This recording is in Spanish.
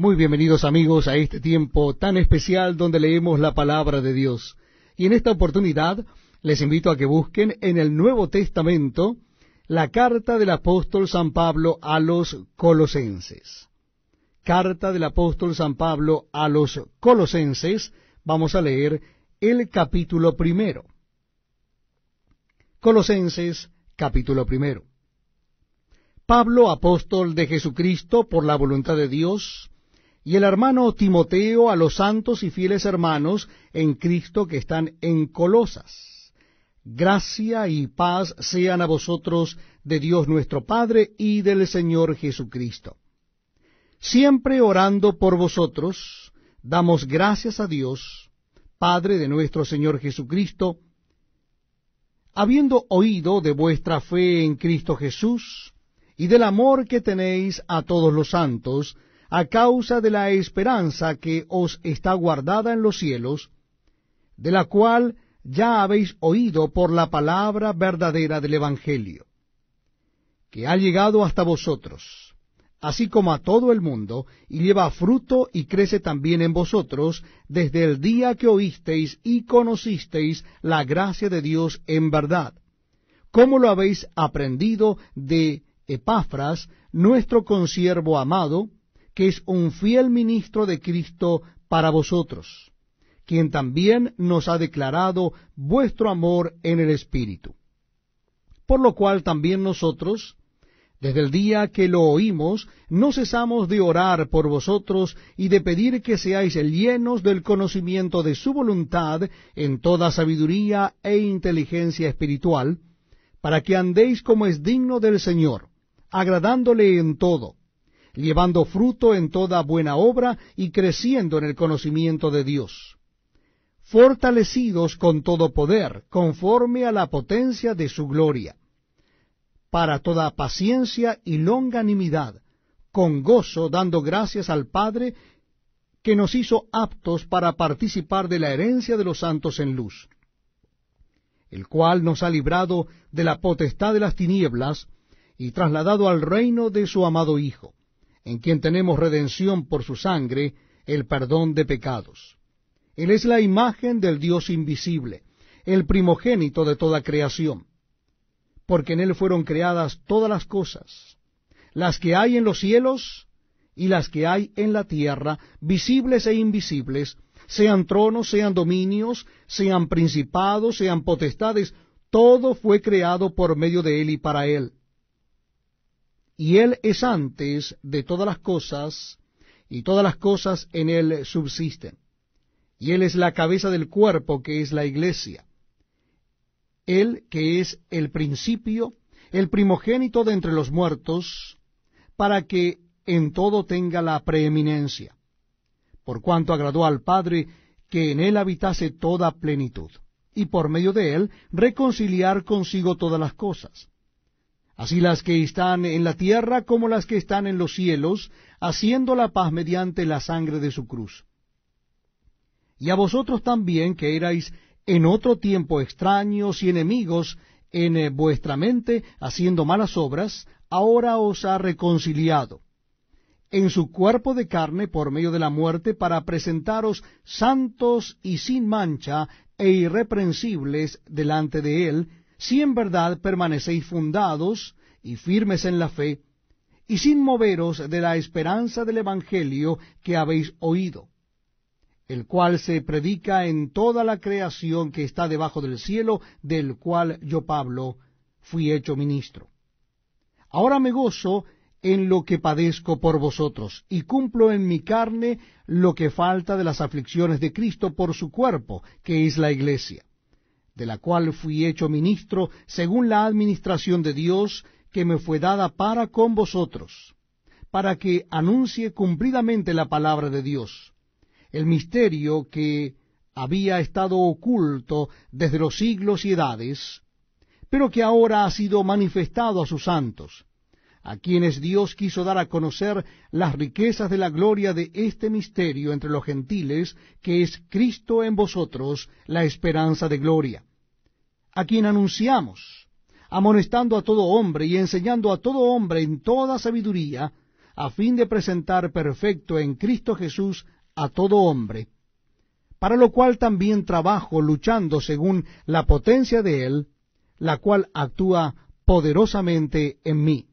Muy bienvenidos amigos a este tiempo tan especial donde leemos la palabra de Dios. Y en esta oportunidad les invito a que busquen en el Nuevo Testamento la carta del apóstol San Pablo a los colosenses. Carta del apóstol San Pablo a los colosenses, vamos a leer el capítulo primero. Colosenses capítulo primero. Pablo, apóstol de Jesucristo, por la voluntad de Dios, y el hermano Timoteo a los santos y fieles hermanos en Cristo que están en Colosas. Gracia y paz sean a vosotros de Dios nuestro Padre y del Señor Jesucristo. Siempre orando por vosotros, damos gracias a Dios, Padre de nuestro Señor Jesucristo, habiendo oído de vuestra fe en Cristo Jesús y del amor que tenéis a todos los santos, a causa de la esperanza que os está guardada en los cielos, de la cual ya habéis oído por la palabra verdadera del Evangelio, que ha llegado hasta vosotros, así como a todo el mundo, y lleva fruto y crece también en vosotros desde el día que oísteis y conocisteis la gracia de Dios en verdad, como lo habéis aprendido de Epafras, nuestro consiervo amado, que es un fiel ministro de Cristo para vosotros, quien también nos ha declarado vuestro amor en el Espíritu. Por lo cual también nosotros, desde el día que lo oímos, no cesamos de orar por vosotros y de pedir que seáis llenos del conocimiento de su voluntad en toda sabiduría e inteligencia espiritual, para que andéis como es digno del Señor, agradándole en todo llevando fruto en toda buena obra y creciendo en el conocimiento de Dios, fortalecidos con todo poder, conforme a la potencia de su gloria, para toda paciencia y longanimidad, con gozo dando gracias al Padre que nos hizo aptos para participar de la herencia de los santos en luz, el cual nos ha librado de la potestad de las tinieblas y trasladado al reino de su amado Hijo en quien tenemos redención por su sangre, el perdón de pecados. Él es la imagen del Dios invisible, el primogénito de toda creación, porque en Él fueron creadas todas las cosas, las que hay en los cielos y las que hay en la tierra, visibles e invisibles, sean tronos, sean dominios, sean principados, sean potestades, todo fue creado por medio de Él y para Él y Él es antes de todas las cosas, y todas las cosas en Él subsisten. Y Él es la cabeza del cuerpo que es la iglesia. Él que es el principio, el primogénito de entre los muertos, para que en todo tenga la preeminencia, por cuanto agradó al Padre que en él habitase toda plenitud, y por medio de él reconciliar consigo todas las cosas, así las que están en la tierra como las que están en los cielos, haciendo la paz mediante la sangre de su cruz. Y a vosotros también, que erais en otro tiempo extraños y enemigos en eh, vuestra mente, haciendo malas obras, ahora os ha reconciliado en su cuerpo de carne por medio de la muerte para presentaros santos y sin mancha e irreprensibles delante de él, si en verdad permanecéis fundados y firmes en la fe, y sin moveros de la esperanza del Evangelio que habéis oído, el cual se predica en toda la creación que está debajo del cielo, del cual yo, Pablo, fui hecho ministro. Ahora me gozo en lo que padezco por vosotros, y cumplo en mi carne lo que falta de las aflicciones de Cristo por su cuerpo, que es la iglesia de la cual fui hecho ministro según la administración de Dios que me fue dada para con vosotros, para que anuncie cumplidamente la palabra de Dios, el misterio que había estado oculto desde los siglos y edades, pero que ahora ha sido manifestado a sus santos, a quienes Dios quiso dar a conocer las riquezas de la gloria de este misterio entre los gentiles, que es Cristo en vosotros, la esperanza de gloria a quien anunciamos, amonestando a todo hombre y enseñando a todo hombre en toda sabiduría, a fin de presentar perfecto en Cristo Jesús a todo hombre, para lo cual también trabajo luchando según la potencia de Él, la cual actúa poderosamente en mí.